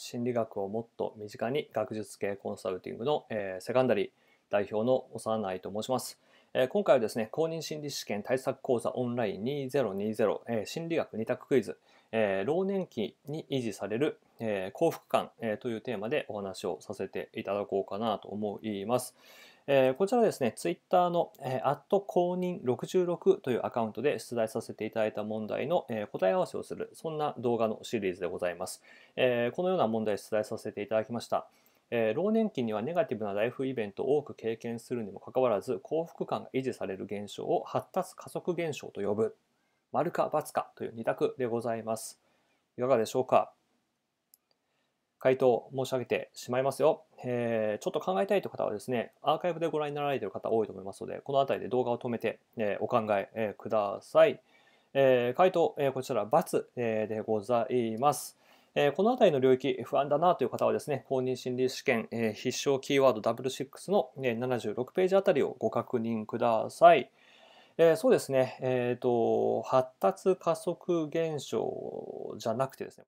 心理学をもっと身近に学術系コンサルティングの、えー、セカンダリー代表の長内と申します。えー、今回はですね、公認心理試験対策講座オンライン2020、えー、心理学2択クイズ、えー、老年期に維持される、えー、幸福感、えー、というテーマでお話をさせていただこうかなと思います。えー、こちらですね、Twitter の、えー、公認66というアカウントで出題させていただいた問題の、えー、答え合わせをする、そんな動画のシリーズでございます。えー、このような問題出題させていただきました。えー、老年期にはネガティブなライフイベントを多く経験するにもかかわらず幸福感が維持される現象を発達加速現象と呼ぶ丸か×かという2択でございますいかがでしょうか回答を申し上げてしまいますよ。えー、ちょっと考えたいという方はですね、アーカイブでご覧になられている方多いと思いますので、この辺りで動画を止めて、えー、お考ええー、ください。え回答、えこちら×、えでございます。えこの辺りの領域不安だなという方はですね、公認心理試験、え必勝キーワード W6 の76ページあたりをご確認ください。えー、そうですね、えーと、発達加速現象じゃなくてですね